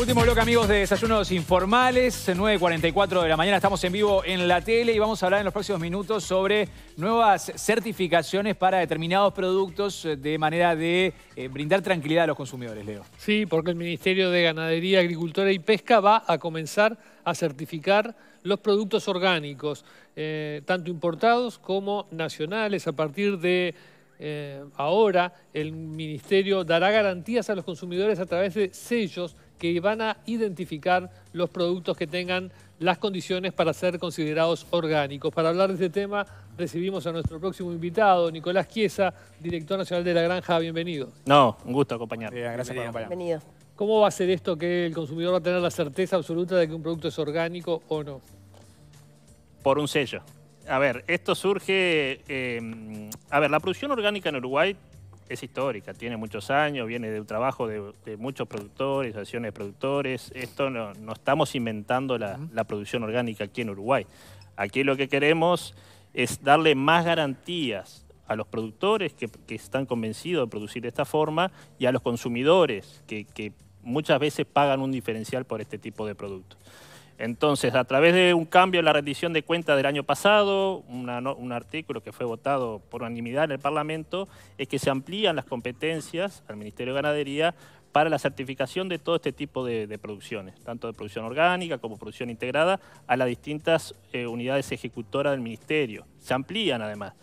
Último bloque, amigos de Desayunos Informales, 9.44 de la mañana. Estamos en vivo en la tele y vamos a hablar en los próximos minutos sobre nuevas certificaciones para determinados productos eh, de manera de eh, brindar tranquilidad a los consumidores, Leo. Sí, porque el Ministerio de Ganadería, Agricultura y Pesca va a comenzar a certificar los productos orgánicos, eh, tanto importados como nacionales, a partir de ahora el Ministerio dará garantías a los consumidores a través de sellos que van a identificar los productos que tengan las condiciones para ser considerados orgánicos. Para hablar de este tema recibimos a nuestro próximo invitado, Nicolás Chiesa, director nacional de La Granja. Bienvenido. No, un gusto acompañarte. gracias por acompañarme. Bienvenido. ¿Cómo va a ser esto que el consumidor va a tener la certeza absoluta de que un producto es orgánico o no? Por un sello. A ver, esto surge... Eh, a ver, la producción orgánica en Uruguay es histórica, tiene muchos años, viene de trabajo de, muchos productores, asociaciones de productores. Esto no, estamos inventando la, producción orgánica aquí en Uruguay. Aquí lo que queremos es darle más garantías a los productores que, están convencidos de producir de esta forma y a los consumidores que, que muchas veces pagan un diferencial por este tipo de productos. Entonces, a través de un cambio en la rendición de cuentas del año pasado, un artículo que fue votado por unanimidad en el Parlamento, es que se amplían las competencias al Ministerio de Ganadería para la certificación de todo este tipo de, producciones, tanto de producción orgánica como producción integrada, a las distintas eh, unidades ejecutoras del Ministerio. Se amplían además.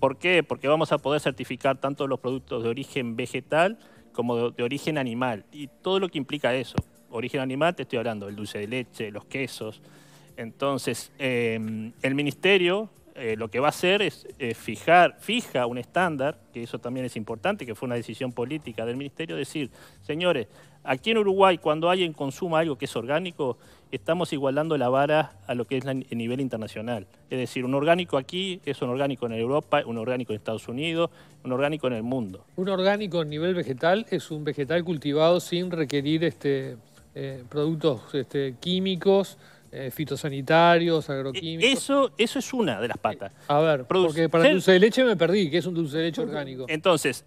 ¿Por qué? Porque vamos a poder certificar tanto los productos de origen vegetal como de origen animal y todo lo que implica eso origen animal, te estoy hablando el dulce de leche, los quesos. Entonces, em, el ministerio eh, lo que va a hacer es eh, fijar, fija un estándar, que eso también es importante, que fue una decisión política del ministerio, decir, señores, aquí en Uruguay cuando alguien consuma algo que es orgánico, estamos igualando la vara a lo que es el nivel internacional. Es decir, un orgánico aquí es un orgánico en Europa, un orgánico en Estados Unidos, un orgánico en el mundo. Un orgánico a nivel vegetal es un vegetal cultivado sin requerir este eh, productos este, químicos, eh, fitosanitarios, e-, agroquímicos. Eso, eso es una de las patas. Eh, a ver, porque para el dulce de leche me perdí, que es un dulce de leche orgánico. Entonces,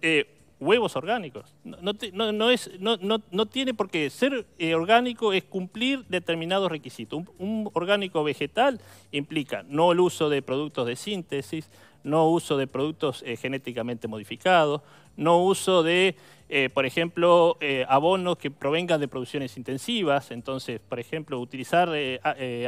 huevos orgánicos. No, tiene por qué ser orgánico, es cumplir determinados requisitos. un, orgánico vegetal implica no el uso de productos de síntesis, no uso de productos eh, genéticamente modificados, no uso de, eh, por ejemplo, eh, abonos que provengan de producciones intensivas. Entonces, por ejemplo, utilizar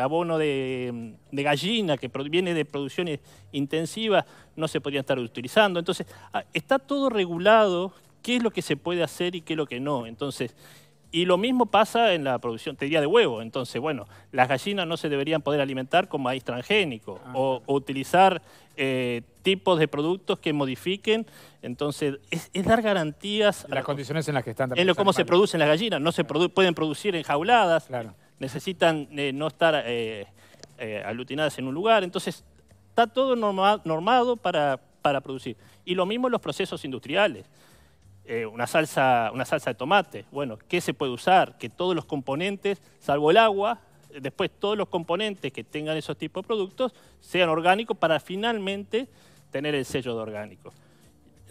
abono mm, de, gallina que proviene de producciones intensivas no se podría estar utilizando. Entonces, ah, está todo regulado qué es lo que se puede hacer y qué es lo que no. Entonces, y lo mismo pasa en la producción, te diría, de huevo. Entonces, bueno, las gallinas no se deberían poder alimentar con maíz transgénico ah. o, utilizar eh, tipos de productos que modifiquen. Entonces, es, dar garantías... Las condiciones en las que están... en lo cómo se producen las gallinas. No se pueden producir enjauladas. Necesitan eh, no estar eh, eh, aglutinadas en un lugar. Entonces, está todo normado para producir. Y lo mismo en los procesos industriales. Eh, una, salsa, una salsa de tomate. Bueno, ¿qué se puede usar? Que todos los componentes, salvo el agua, después todos los componentes que tengan esos tipos de productos sean orgánicos para finalmente tener el sello de orgánico.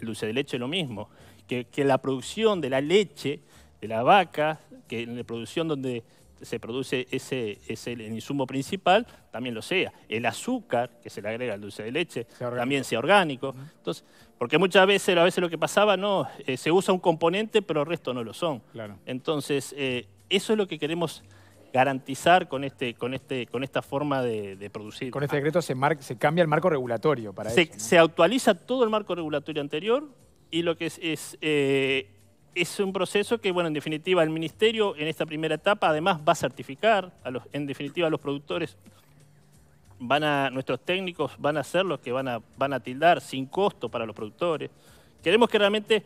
El dulce de leche es lo mismo, que, que la producción de la leche, de la vaca, que en la producción donde se produce ese, el insumo principal, también lo sea. El azúcar que se le agrega al dulce de leche también sea orgánico. Entonces, porque muchas veces, a veces lo que pasaba, no, eh, se usa un componente, pero el resto no lo son. Claro. Entonces, eh, eso es lo que queremos garantizar con este con este con esta forma de, producir. Con este ah. decreto se, se cambia el marco regulatorio para se, eso. Se actualiza todo el marco regulatorio anterior y lo que es, eh, es un proceso que, bueno, en definitiva, el ministerio en esta primera etapa además va a certificar, a los, en definitiva, los productores van a, nuestros técnicos van a ser los que van a, van a tildar sin costo para los productores. Queremos que realmente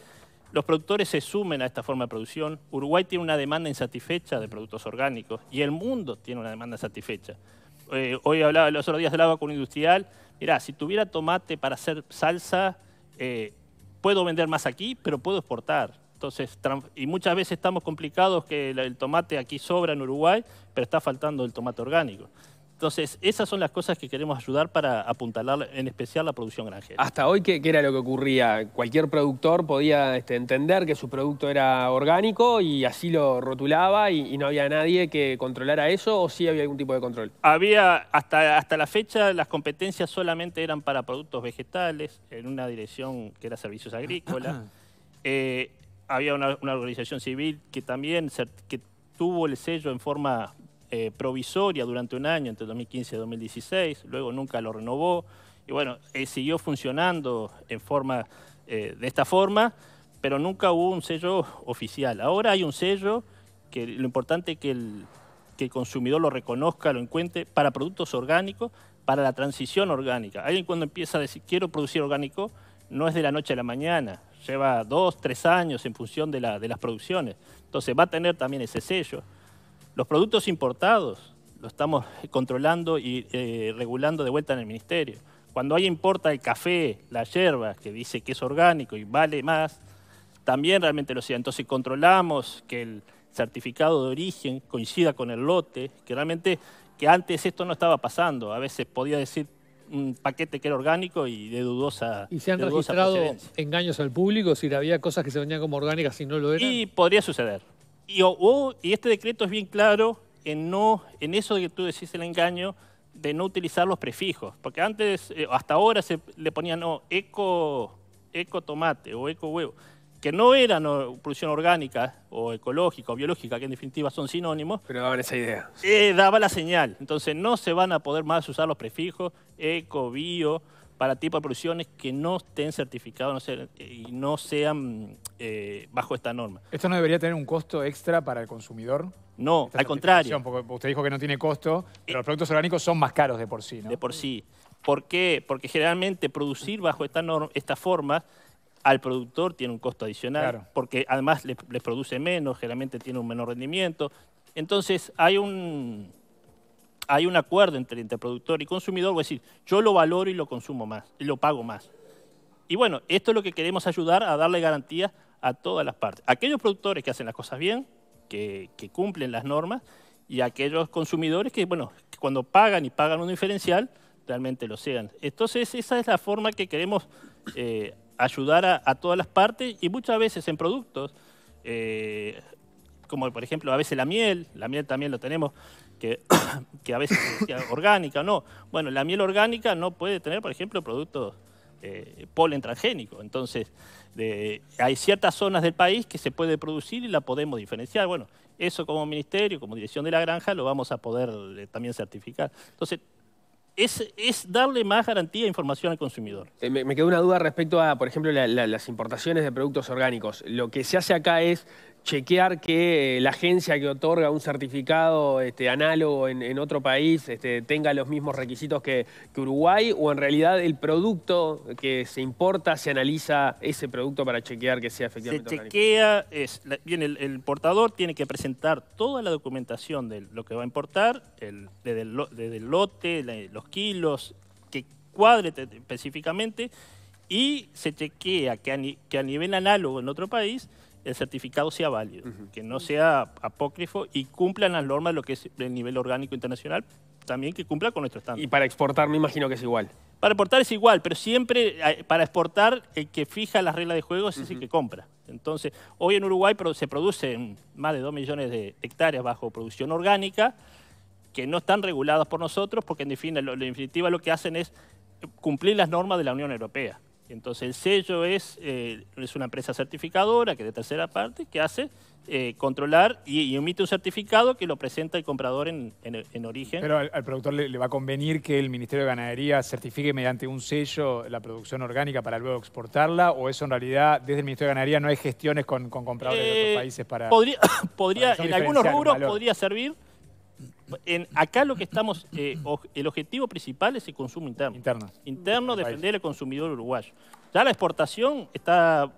los productores se sumen a esta forma de producción. Uruguay tiene una demanda insatisfecha de productos orgánicos y el mundo tiene una demanda insatisfecha. Eh, hoy hablaba, los otros días agua con un industrial. Mirá, si tuviera tomate para hacer salsa, eh, puedo vender más aquí, pero puedo exportar. Entonces, y muchas veces estamos complicados que el tomate aquí sobra en Uruguay, pero está faltando el tomate orgánico. Entonces, esas son las cosas que queremos ayudar para apuntalar en especial la producción granjera. Hasta hoy, ¿qué, era lo que ocurría? Cualquier productor podía este, entender que su producto era orgánico y así lo rotulaba y, no había nadie que controlara eso o sí había algún tipo de control. Había, hasta, hasta la fecha, las competencias solamente eran para productos vegetales, en una dirección que era servicios agrícolas. Eh, había una, organización civil que también que tuvo el sello en forma eh, provisoria durante un año, entre 2015 y 2016, luego nunca lo renovó, y bueno, eh, siguió funcionando en forma, eh, de esta forma, pero nunca hubo un sello oficial. Ahora hay un sello que lo importante es que el, que el consumidor lo reconozca, lo encuentre, para productos orgánicos, para la transición orgánica. Alguien cuando empieza a decir, quiero producir orgánico, no es de la noche a la mañana lleva dos, tres años en función de, de las producciones. Entonces va a tener también ese sello. Los productos importados lo estamos controlando y eh, regulando de vuelta en el ministerio. Cuando alguien importa el café, la yerba, que dice que es orgánico y vale más, también realmente lo sea. Entonces controlamos que el certificado de origen coincida con el lote, que realmente que antes esto no estaba pasando. A veces podía decir un paquete que era orgánico y de dudosa ¿Y se han registrado engaños al público? si había cosas que se venían como orgánicas y no lo eran. Y podría suceder. Y, este decreto es bien claro en, no, en eso de que tú decís el engaño, de no utilizar los prefijos. Porque antes, eh, hasta ahora, se le ponían no, eco, eco tomate o eco huevo que no eran producción orgánica o ecológica o biológica, que en definitiva son sinónimos. Pero daban esa idea. Eh, daba la señal. Entonces no se van a poder más usar los prefijos eco, bio, para tipos de producciones que no estén certificados no y no sean eh, bajo esta norma. ¿Esto no debería tener un costo extra para el consumidor? No, al contrario. Porque usted dijo que no tiene costo, pero los productos orgánicos son más caros de por sí, De por sí. ¿Por qué? Porque generalmente producir bajo esta, norma, esta forma al productor tiene un costo adicional, porque además les, produce menos, generalmente tiene un menor rendimiento. Entonces hay un, hay un acuerdo entre, productor y consumidor, es decir, yo lo valoro y lo consumo más, lo pago más. Y bueno, esto es lo que queremos ayudar a darle garantías a todas las partes. Aquellos productores que hacen las cosas bien, que, cumplen las normas, y aquellos consumidores que, bueno, cuando pagan y pagan un diferencial, realmente lo sean. Entonces, esa es la forma que queremos eh, ayudar a, todas las partes y muchas veces en productos, eh, como por ejemplo a veces la miel, la miel también lo tenemos, que, a veces decía orgánica o no. Bueno, la miel orgánica no puede tener, por ejemplo, productos eh, polen transgénico. Entonces, hay ciertas zonas del país que se puede producir y la podemos diferenciar. Bueno, eso como ministerio, como dirección de la granja, lo vamos a poder eh, también certificar. Entonces, es, darle más garantía e información al consumidor. Eh, me, quedó una duda respecto a, por ejemplo, las importaciones de productos orgánicos. Lo que se hace acá es chequear que eh, la agencia que otorga un certificado este, análogo en, otro país este, tenga los mismos requisitos que, Uruguay o en realidad el producto que se importa, se analiza ese producto para chequear que sea efectivamente Se chequea, es, bien, el, importador portador tiene que presentar toda la documentación de lo que va a importar, el, desde, el, lote, los kilos, que cuadre específicamente y se chequea que a nivel análogo en otro país el certificado sea válido, que no sea apócrifo y cumplan las normas de lo que es el nivel orgánico internacional, también que cumpla con nuestro estándar. Y para exportar me imagino que es igual. Para exportar es igual, pero siempre eh, para exportar el que fija las reglas de juego es el que compra. Entonces, hoy en Uruguay se producen más de 2 millones de hectáreas bajo producción orgánica que no están reguladas por nosotros porque en definitiva lo que hacen es cumplir las normas de la Unión Europea. Entonces el sello es, eh, es una empresa certificadora que es de tercera parte que hace eh, controlar y, emite un certificado que lo presenta el comprador en, origen. Pero al, productor le, va a convenir que el Ministerio de Ganadería certifique mediante un sello la producción orgánica para luego exportarla o eso en realidad desde el Ministerio de Ganadería no hay gestiones con, compradores de otros eh, países para... Podría, en algunos rubros podría servir acá lo que estamos, eh, el objetivo principal es el consumo interno. Interno. Interno, defender al consumidor uruguayo. Ya la exportación está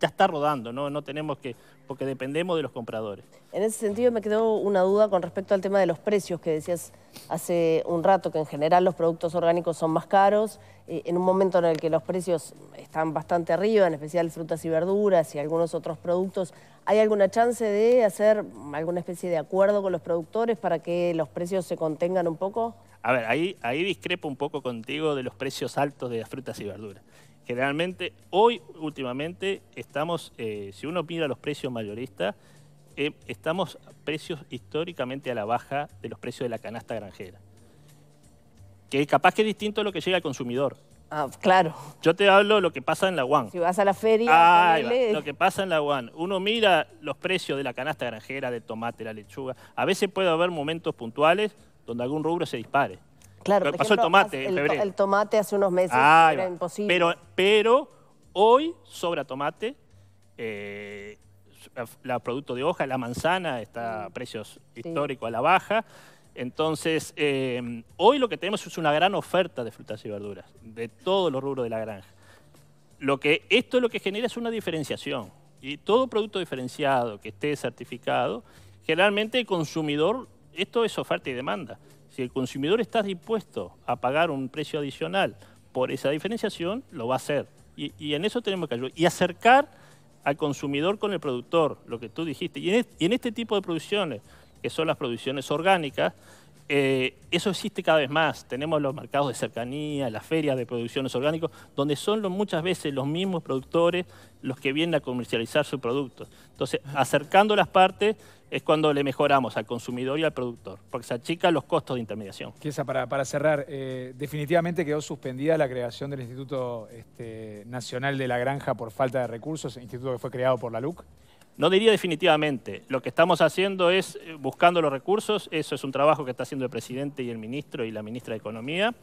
ya está rodando, ¿no? no tenemos que, porque dependemos de los compradores. En ese sentido me quedó una duda con respecto al tema de los precios que decías hace un rato, que en general los productos orgánicos son más caros, eh, en un momento en el que los precios están bastante arriba, en especial frutas y verduras y algunos otros productos, ¿hay alguna chance de hacer alguna especie de acuerdo con los productores para que los precios se contengan un poco? A ver, ahí, ahí discrepo un poco contigo de los precios altos de las frutas y verduras. Generalmente, hoy últimamente estamos, eh, si uno mira los precios mayoristas, eh, estamos a precios históricamente a la baja de los precios de la canasta granjera. Que capaz que es distinto a lo que llega al consumidor. Ah, claro. Yo te hablo de lo que pasa en la UAN. Si vas a la feria, ah, lo que pasa en la UAN. Uno mira los precios de la canasta granjera, de tomate, la lechuga. A veces puede haber momentos puntuales donde algún rubro se dispare. Claro, el tomate tomate hace unos meses era imposible. Pero, hoy sobra tomate, eh, la producto de hoja, la manzana está a mm. precios históricos a la baja. Entonces, eh, hoy lo que tenemos es una gran oferta de frutas y verduras, de todos los rubros de la granja. Lo que, esto lo que genera es una diferenciación. Y todo producto diferenciado que esté certificado, generalmente el consumidor, esto es oferta y demanda. Si el consumidor está dispuesto a pagar un precio adicional por esa diferenciación, lo va a hacer. Y, en eso tenemos que ayudar. Y acercar al consumidor con el productor, lo que tú dijiste. y en este tipo de producciones, que son las producciones orgánicas, eh, eso existe cada vez más. Tenemos los mercados de cercanía, las ferias de producciones orgánicos, donde son muchas veces los mismos productores los que vienen a comercializar su producto. Entonces, acercando las partes es cuando le mejoramos al consumidor y al productor, porque se achican los costos de intermediación. Quiesa, para, para cerrar, eh, definitivamente quedó suspendida la creación del Instituto este, Nacional de la Granja por falta de recursos, instituto que fue creado por la LUC. No diría definitivamente, lo que estamos haciendo es eh, buscando los recursos, eso es un trabajo que está haciendo el presidente y el ministro y la ministra de Economía.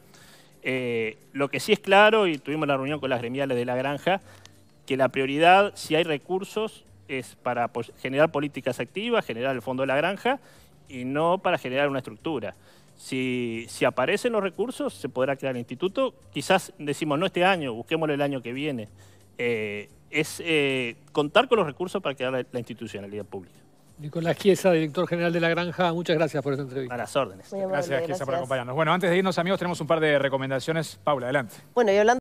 Eh, lo que sí es claro, y tuvimos la reunión con las gremiales de la granja, que la prioridad, si hay recursos, es para pues, generar políticas activas, generar el fondo de la granja y no para generar una estructura. Si, aparecen los recursos, se podrá crear el instituto. Quizás decimos, no este año, busquémoslo el año que viene. Eh, es eh, contar con los recursos para crear la, institucionalidad pública. Nicolás Chiesa, director general de La Granja, muchas gracias por esta entrevista. A las órdenes. gracias, Chiesa, por acompañarnos. Bueno, antes de irnos, amigos, tenemos un par de recomendaciones. Paula, adelante. Bueno, y hablando